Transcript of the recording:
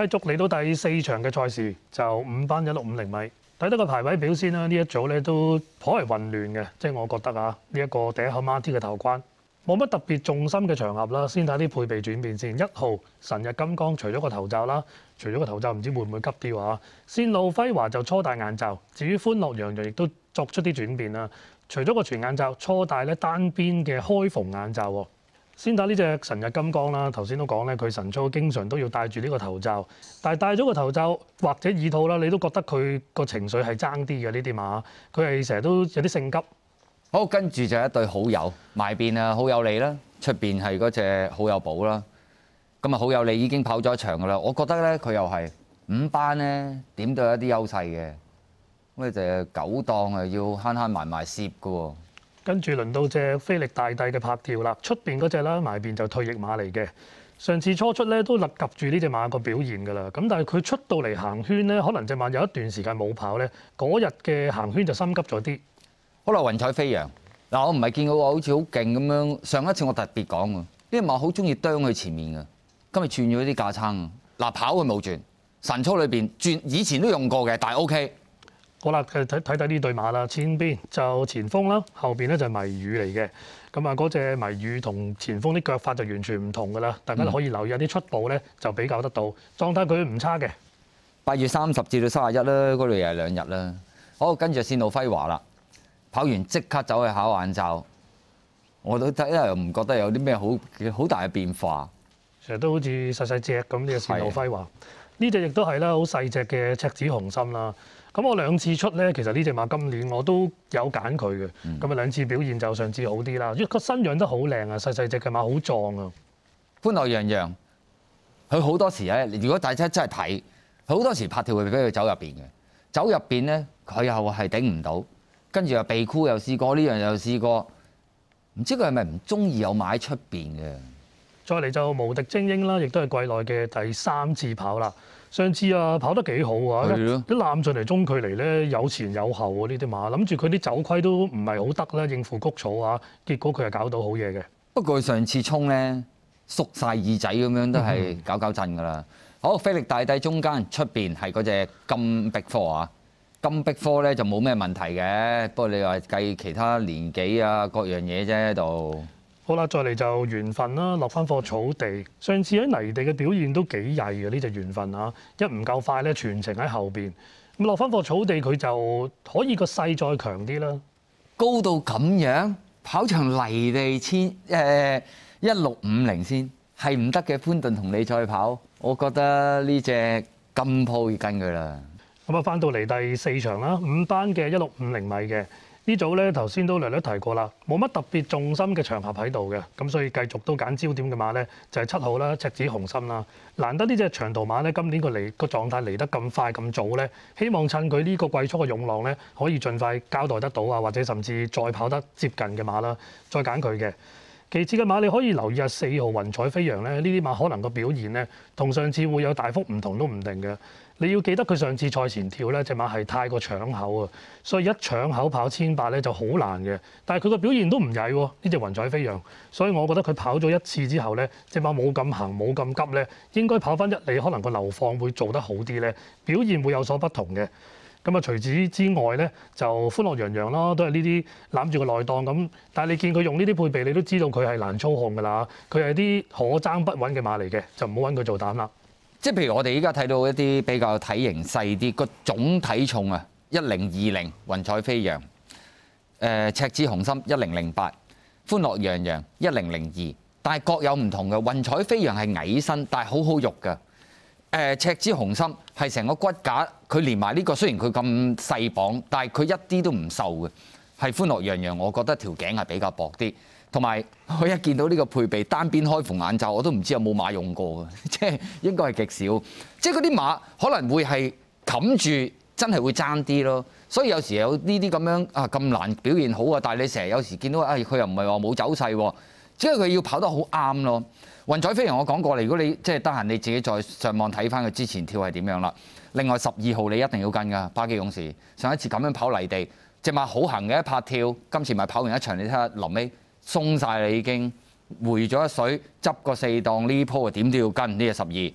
睇足嚟到第四場嘅賽事，就五班一六五零米睇到個排位表先啦。呢一組咧都頗為混亂嘅，即係我覺得啊，呢一個頂後馬天嘅頭關冇乜特別重心嘅場合啦。先睇啲配備轉變先。一號神日金剛除咗個頭罩啦，除咗個頭罩唔知會唔會急啲啊。線路輝華就初戴眼罩，至於歡樂洋洋亦都作出啲轉變啦，除咗個全眼罩，初戴咧單邊嘅開縫眼罩喎。先打呢只神日金剛啦，頭先都講咧，佢神操經常都要戴住呢個頭罩，但係戴咗個頭罩或者耳套啦，你都覺得佢個情緒係爭啲嘅呢啲嘛？佢係成日都有啲性急。好，跟住就一對好友埋邊啊！好友你啦，出邊係嗰隻好友寶啦。咁啊，好友你已經跑咗一場噶啦，我覺得咧佢又係五班咧點都有一啲優勢嘅。咁啊就九檔啊要慳慳埋埋攝噶喎。跟住輪到只菲力大帝嘅拍跳啦，出邊嗰只啦埋邊就退役馬嚟嘅。上次初出咧都立即住呢只馬個表現㗎啦。咁但係佢出到嚟行圈咧，可能隻馬有一段時間冇跑咧，嗰日嘅行圈就心急咗啲。好啦，雲彩飛揚嗱，我唔係見到個好似好勁咁樣。上一次我特別講啊，呢隻馬好中意啄佢前面㗎。今日轉咗啲架撐啊，嗱跑佢冇轉神操裏邊轉，以前都用過嘅，但係 O K。好啦，睇睇睇呢對馬啦，前邊就前鋒啦，後邊咧就迷雨嚟嘅。咁啊，嗰只迷雨同前鋒啲腳法就完全唔同噶啦。大家可以留意下啲出步咧，就比較得到狀態，佢唔差嘅。八月三十至到三十一啦，嗰度又係兩日啦。好，跟住啊，線路輝華啦，跑完即刻走去考眼罩。我都一又唔覺得有啲咩好好大嘅變化，成日都好似細細只咁呢只線路輝華。呢只亦都係啦，好細只嘅赤子雄心啦。咁我兩次出咧，其實呢只馬今年我都有揀佢嘅，咁啊兩次表現就上次好啲啦。個身養得好靚啊，細細只嘅馬好壯啊，歡樂洋洋。佢好多時咧，如果大家真係睇，佢好多時拍跳佢俾佢走入邊嘅，走入邊咧佢又係頂唔到，跟住又鼻箍又試過，呢樣又試過，唔知佢係咪唔中意有買出邊嘅？再嚟就無敵精英啦，亦都係季內嘅第三次跑啦。上次啊，跑得幾好啊！啲攬進嚟中距離咧，有前有後喎，呢啲馬諗住佢啲走規都唔係好得啦，應付谷草啊，結果佢係搞到好嘢嘅。不過上次衝咧，縮晒耳仔咁樣都係搞搞震㗎啦。好，菲力大帝中間出邊係嗰隻金碧科啊，金碧科咧就冇咩問題嘅。不過你話計其他年紀啊，各樣嘢啫喺度。好啦，再嚟就緣分啦，落翻貨草地。上次喺泥地嘅表現都幾曳嘅呢隻緣分啊！一唔夠快咧，全程喺後邊。咁落翻貨草地，佢就可以個勢再強啲啦。高到咁樣，跑場泥地千誒一六五零先係唔得嘅。潘頓同你再跑，我覺得呢隻金鋪要跟佢啦。咁啊，翻到嚟第四場啦，五班嘅一六五零米嘅。呢組咧頭先都略略提過啦，冇乜特別重心嘅場合喺度嘅，咁所以繼續都揀焦點嘅馬咧，就係七號啦、赤子雄心啦，難得呢只長途馬咧，今年佢嚟個狀態嚟得咁快咁早咧，希望趁佢呢個季初嘅湧浪咧，可以盡快交代得到啊，或者甚至再跑得接近嘅馬啦，再揀佢嘅。其次嘅馬你可以留意下四號雲彩飛揚咧，呢啲馬可能個表現咧同上次會有大幅唔同都唔定嘅。你要記得佢上次賽前跳咧，只馬係太過搶口啊，所以一搶口跑千八咧就好難嘅。但係佢個表現都唔曳喎，呢只雲彩飛揚，所以我覺得佢跑咗一次之後咧，只馬冇咁行冇咁急咧，應該跑翻一里可能個流放會做得好啲咧，表現會有所不同嘅。咁啊！除此之外咧，就歡樂洋洋啦，都係呢啲攬住個內檔咁。但係你見佢用呢啲配備，你都知道佢係難操控噶啦。佢係啲可爭不穩嘅馬嚟嘅，就唔好揾佢做膽啦。即係譬如我哋依家睇到一啲比較體型細啲，個總體重啊，一零二零雲彩飛揚，誒赤子雄心一零零八，歡樂洋洋一零零二，但係各有唔同嘅。雲彩飛揚係矮身，但係好好肉㗎。誒赤之雄心係成個骨架，佢連埋呢個，雖然佢咁細磅，但係佢一啲都唔瘦嘅，係歡樂洋洋。我覺得條頸係比較薄啲，同埋 我一見到呢個配備單邊開縫眼罩，我都唔知有冇馬用過嘅，即係應該係極少，即係嗰啲馬可能會係冚住，真係會爭啲咯。所以有時有呢啲咁樣啊咁難表現好啊，但係你成日有時見到啊佢又唔係話冇走勢喎。即係佢要跑得好啱咯。雲彩飛揚我講過啦，如果你即係得閒你自己再上網睇翻佢之前跳係點樣啦。另外十二號你一定要跟噶，巴基勇士上一次咁樣跑泥地，只馬好行嘅一拍跳，今次咪跑完一場，你睇下臨尾鬆晒啦已經，回咗一水，執個四檔呢鋪點都要跟呢個十二。